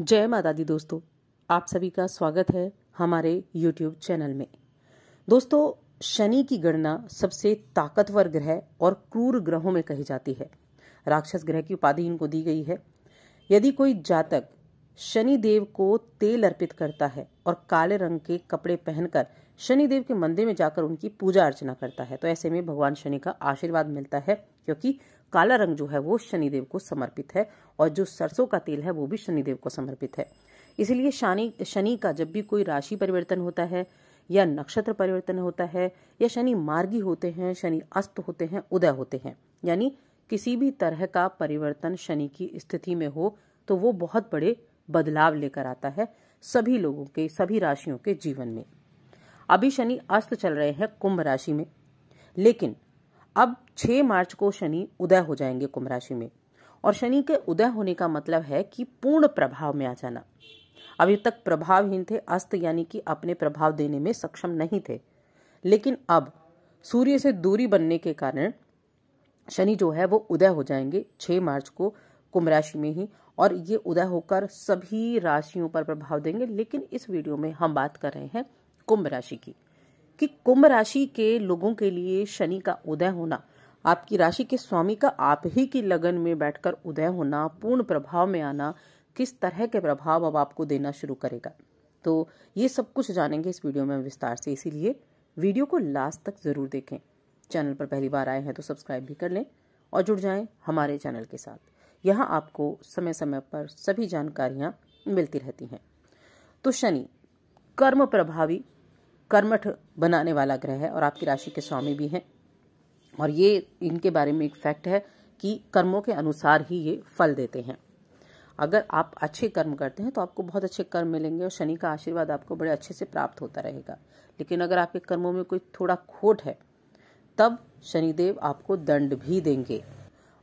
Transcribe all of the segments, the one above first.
जय माता दी दोस्तों आप सभी का स्वागत है हमारे YouTube चैनल में दोस्तों शनि की गणना सबसे ताकतवर ग्रह और क्रूर ग्रहों में कही जाती है राक्षस ग्रह की उपाधि इनको दी गई है यदि कोई जातक शनि देव को तेल अर्पित करता है और काले रंग के कपड़े पहनकर शनि देव के मंदिर में जाकर उनकी पूजा अर्चना करता है तो ऐसे में भगवान शनि का आशीर्वाद मिलता है क्योंकि काला रंग जो है वो शनिदेव को समर्पित है और जो सरसों का तेल है वो भी शनिदेव को समर्पित है इसलिए शनि शनि का जब भी कोई राशि परिवर्तन होता है या नक्षत्र परिवर्तन होता है या शनि मार्गी होते हैं शनि अस्त होते हैं उदय होते हैं यानी किसी भी तरह का परिवर्तन शनि की स्थिति में हो तो वो बहुत बड़े बदलाव लेकर आता है सभी लोगों के सभी राशियों के जीवन में अभी शनि अस्त चल रहे हैं कुंभ राशि में लेकिन अब 6 मार्च को शनि उदय हो जाएंगे कुंभ राशि में और शनि के उदय होने का मतलब है कि पूर्ण प्रभाव में आ जाना अभी तक प्रभावहीन थे अस्त यानी कि अपने प्रभाव देने में सक्षम नहीं थे लेकिन अब सूर्य से दूरी बनने के कारण शनि जो है वो उदय हो जाएंगे 6 मार्च को कुंभ राशि में ही और ये उदय होकर सभी राशियों पर प्रभाव देंगे लेकिन इस वीडियो में हम बात कर रहे हैं कुंभ राशि की कि कुंभ राशि के लोगों के लिए शनि का उदय होना आपकी राशि के स्वामी का आप ही की लगन में बैठकर उदय होना पूर्ण प्रभाव में आना किस तरह के प्रभाव अब आपको देना शुरू करेगा तो ये सब कुछ जानेंगे इस वीडियो में विस्तार से इसीलिए वीडियो को लास्ट तक जरूर देखें चैनल पर पहली बार आए हैं तो सब्सक्राइब भी कर लें और जुड़ जाएं हमारे चैनल के साथ यहाँ आपको समय समय पर सभी जानकारियाँ मिलती रहती हैं तो शनि कर्म प्रभावी कर्मठ बनाने वाला ग्रह है और आपकी राशि के स्वामी भी हैं और ये इनके बारे में एक फैक्ट है कि कर्मों के अनुसार ही ये फल देते हैं अगर आप अच्छे कर्म करते हैं तो आपको बहुत अच्छे कर्म मिलेंगे और शनि का आशीर्वाद आपको बड़े अच्छे से प्राप्त होता रहेगा लेकिन अगर आपके कर्मों में कोई थोड़ा खोट है तब शनिदेव आपको दंड भी देंगे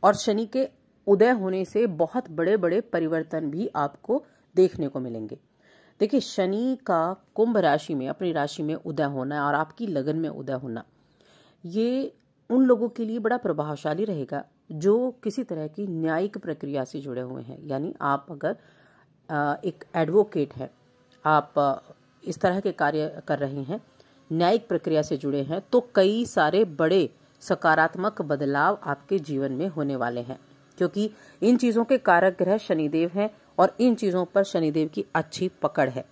और शनि के उदय होने से बहुत बड़े बड़े परिवर्तन भी आपको देखने को मिलेंगे देखिए शनि का कुंभ राशि में अपनी राशि में उदय होना और आपकी लगन में उदय होना ये उन लोगों के लिए बड़ा प्रभावशाली रहेगा जो किसी तरह की न्यायिक प्रक्रिया से जुड़े हुए हैं यानी आप अगर एक एडवोकेट है आप इस तरह के कार्य कर रहे हैं न्यायिक प्रक्रिया से जुड़े हैं तो कई सारे बड़े सकारात्मक बदलाव आपके जीवन में होने वाले हैं क्योंकि इन चीज़ों के कारक ग्रह शनिदेव हैं और इन चीज़ों पर शनिदेव की अच्छी पकड़ है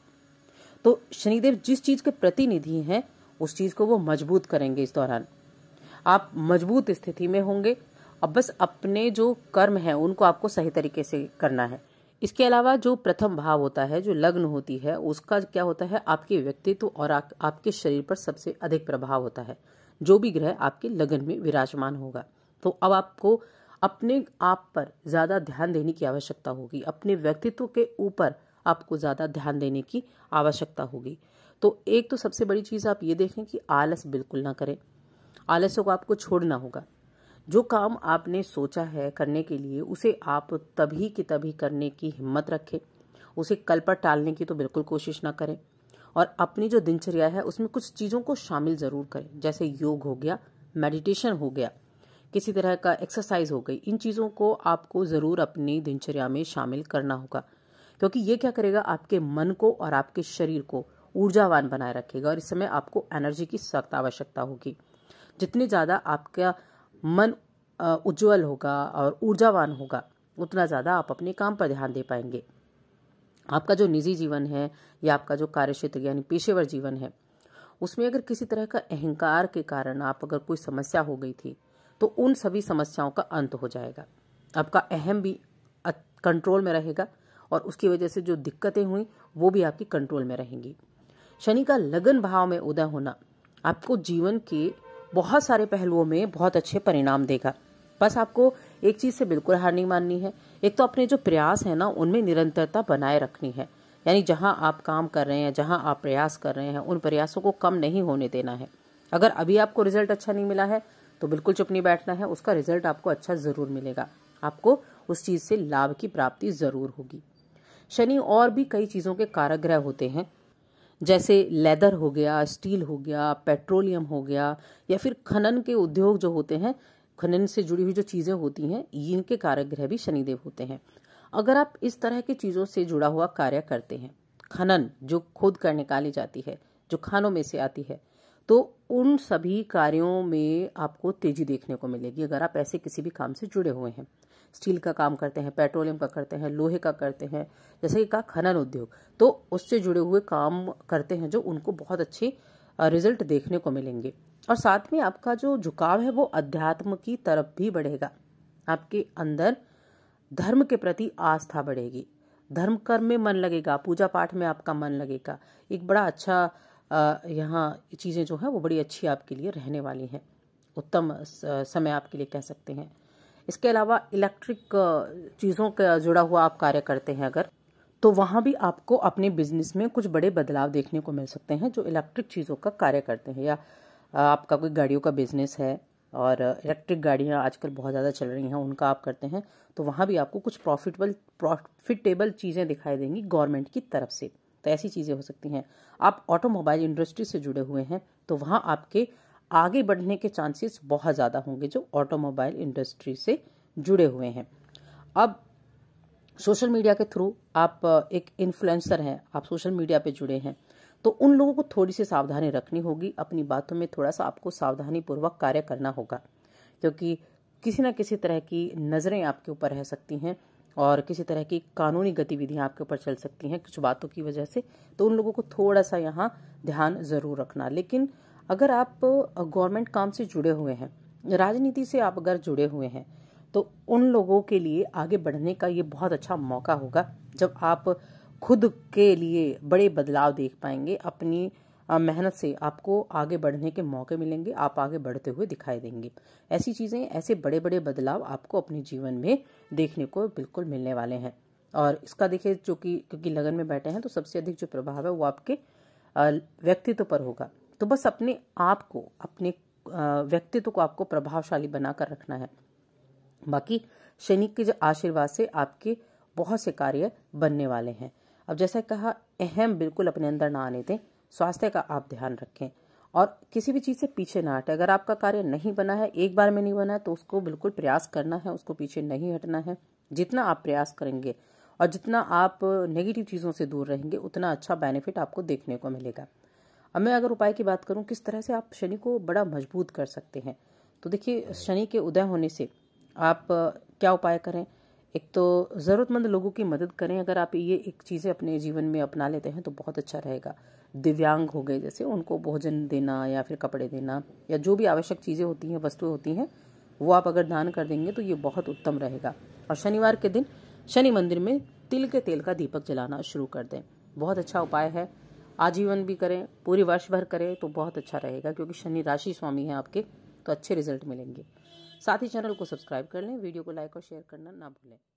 तो शनिदेव जिस चीज़ के प्रतिनिधि हैं उस चीज़ को वो मजबूत करेंगे इस दौरान आप मजबूत स्थिति में होंगे अब बस अपने जो कर्म हैं उनको आपको सही तरीके से करना है इसके अलावा जो प्रथम भाव होता है जो लग्न होती है उसका क्या होता है आपके व्यक्तित्व और आ, आपके शरीर पर सबसे अधिक प्रभाव होता है जो भी ग्रह आपके लगन में विराजमान होगा तो अब आपको अपने आप पर ज़्यादा ध्यान देने की आवश्यकता होगी अपने व्यक्तित्व के ऊपर आपको ज़्यादा ध्यान देने की आवश्यकता होगी तो एक तो सबसे बड़ी चीज़ आप ये देखें कि आलस बिल्कुल ना करें आलस्य को आपको छोड़ना होगा जो काम आपने सोचा है करने के लिए उसे आप तभी की तभी करने की हिम्मत रखें उसे कल पर टालने की तो बिल्कुल कोशिश ना करें और अपनी जो दिनचर्या है उसमें कुछ चीज़ों को शामिल ज़रूर करें जैसे योग हो गया मेडिटेशन हो गया किसी तरह का एक्सरसाइज हो गई इन चीज़ों को आपको ज़रूर अपनी दिनचर्या में शामिल करना होगा क्योंकि ये क्या करेगा आपके मन को और आपके शरीर को ऊर्जावान बनाए रखेगा और इस समय आपको एनर्जी की सख्त आवश्यकता होगी जितनी ज़्यादा आपका मन उज्जवल होगा और ऊर्जावान होगा उतना ज़्यादा आप अपने काम पर ध्यान दे पाएंगे आपका जो निजी जीवन है या आपका जो कार्य क्षेत्र यानी पेशेवर जीवन है उसमें अगर किसी तरह का अहंकार के कारण आप अगर कोई समस्या हो गई थी तो उन सभी समस्याओं का अंत हो जाएगा आपका अहम भी कंट्रोल में रहेगा और उसकी वजह से जो दिक्कतें हुई वो भी आपकी कंट्रोल में रहेंगी शनि का लगन भाव में उदय होना आपको जीवन के बहुत सारे पहलुओं में बहुत अच्छे परिणाम देगा बस आपको एक चीज से बिल्कुल हार नहीं माननी है एक तो अपने जो प्रयास है ना उनमें निरंतरता बनाए रखनी है यानी जहां आप काम कर रहे हैं जहां आप प्रयास कर रहे हैं उन प्रयासों को कम नहीं होने देना है अगर अभी आपको रिजल्ट अच्छा नहीं मिला है तो बिल्कुल चुप नहीं बैठना है उसका रिजल्ट आपको अच्छा ज़रूर मिलेगा आपको उस चीज़ से लाभ की प्राप्ति ज़रूर होगी शनि और भी कई चीज़ों के कारक ग्रह होते हैं जैसे लेदर हो गया स्टील हो गया पेट्रोलियम हो गया या फिर खनन के उद्योग जो होते हैं खनन से जुड़ी हुई जो चीज़ें होती हैं इनके कारक ग्रह भी शनिदेव होते हैं अगर आप इस तरह की चीज़ों से जुड़ा हुआ कार्य करते हैं खनन जो खोद कर निकाली जाती है जो खानों में से आती है तो उन सभी कार्यों में आपको तेजी देखने को मिलेगी अगर आप ऐसे किसी भी काम से जुड़े हुए हैं स्टील का काम करते हैं पेट्रोलियम का करते हैं लोहे का करते हैं जैसे कि कहा खनन उद्योग तो उससे जुड़े हुए काम करते हैं जो उनको बहुत अच्छे रिजल्ट देखने को मिलेंगे और साथ में आपका जो झुकाव है वो अध्यात्म की तरफ भी बढ़ेगा आपके अंदर धर्म के प्रति आस्था बढ़ेगी धर्म कर्म में मन लगेगा पूजा पाठ में आपका मन लगेगा एक बड़ा अच्छा यहाँ चीज़ें जो हैं वो बड़ी अच्छी आपके लिए रहने वाली हैं उत्तम समय आपके लिए कह सकते हैं इसके अलावा इलेक्ट्रिक चीज़ों का जुड़ा हुआ आप कार्य करते हैं अगर तो वहाँ भी आपको अपने बिजनेस में कुछ बड़े बदलाव देखने को मिल सकते हैं जो इलेक्ट्रिक चीज़ों का कार्य करते हैं या आपका कोई गाड़ियों का बिजनेस है और इलेक्ट्रिक गाड़ियाँ आजकल बहुत ज़्यादा चल रही हैं उनका आप करते हैं तो वहाँ भी आपको कुछ प्रॉफिटेबल प्रॉफिटेबल चीज़ें दिखाई देंगी गवर्नमेंट की तरफ से तो ऐसी चीज़ें हो सकती हैं आप ऑटोमोबाइल इंडस्ट्री से जुड़े हुए हैं तो वहाँ आपके आगे बढ़ने के चांसेस बहुत ज़्यादा होंगे जो ऑटोमोबाइल इंडस्ट्री से जुड़े हुए हैं अब सोशल मीडिया के थ्रू आप एक इन्फ्लुएंसर हैं आप सोशल मीडिया पे जुड़े हैं तो उन लोगों को थोड़ी सी सावधानी रखनी होगी अपनी बातों में थोड़ा सा आपको सावधानी पूर्वक कार्य करना होगा क्योंकि किसी ना किसी तरह की नज़रें आपके ऊपर रह सकती हैं और किसी तरह की कानूनी गतिविधियां आपके ऊपर चल सकती हैं कुछ बातों की वजह से तो उन लोगों को थोड़ा सा यहाँ ध्यान ज़रूर रखना लेकिन अगर आप गवर्नमेंट काम से जुड़े हुए हैं राजनीति से आप अगर जुड़े हुए हैं तो उन लोगों के लिए आगे बढ़ने का ये बहुत अच्छा मौका होगा जब आप खुद के लिए बड़े बदलाव देख पाएंगे अपनी मेहनत से आपको आगे बढ़ने के मौके मिलेंगे आप आगे बढ़ते हुए दिखाई देंगे ऐसी चीज़ें ऐसे बड़े बड़े बदलाव आपको अपने जीवन में देखने को बिल्कुल मिलने वाले हैं और इसका देखिए जो कि क्योंकि लगन में बैठे हैं तो सबसे अधिक जो प्रभाव है वो आपके व्यक्तित्व पर होगा तो बस अपने आप को अपने व्यक्तित्व को आपको प्रभावशाली बनाकर रखना है बाकी शनि के जो आशीर्वाद से आपके बहुत से कार्य बनने वाले हैं अब जैसा कहा अहम बिल्कुल अपने अंदर ना आने दें स्वास्थ्य का आप ध्यान रखें और किसी भी चीज़ से पीछे ना हटें अगर आपका कार्य नहीं बना है एक बार में नहीं बना है तो उसको बिल्कुल प्रयास करना है उसको पीछे नहीं हटना है जितना आप प्रयास करेंगे और जितना आप नेगेटिव चीज़ों से दूर रहेंगे उतना अच्छा बेनिफिट आपको देखने को मिलेगा अब मैं अगर उपाय की बात करूं किस तरह से आप शनि को बड़ा मजबूत कर सकते हैं तो देखिए शनि के उदय होने से आप क्या उपाय करें एक तो ज़रूरतमंद लोगों की मदद करें अगर आप ये एक चीज़ें अपने जीवन में अपना लेते हैं तो बहुत अच्छा रहेगा दिव्यांग हो गए जैसे उनको भोजन देना या फिर कपड़े देना या जो भी आवश्यक चीज़ें होती हैं वस्तुएं होती हैं वो आप अगर दान कर देंगे तो ये बहुत उत्तम रहेगा और शनिवार के दिन शनि मंदिर में तिल के तेल का दीपक जलाना शुरू कर दें बहुत अच्छा उपाय है आजीवन भी करें पूरी वर्ष भर करें तो बहुत अच्छा रहेगा क्योंकि शनि राशि स्वामी हैं आपके तो अच्छे रिजल्ट मिलेंगे साथ ही चैनल को सब्सक्राइब कर लें वीडियो को लाइक और शेयर करना ना भूलें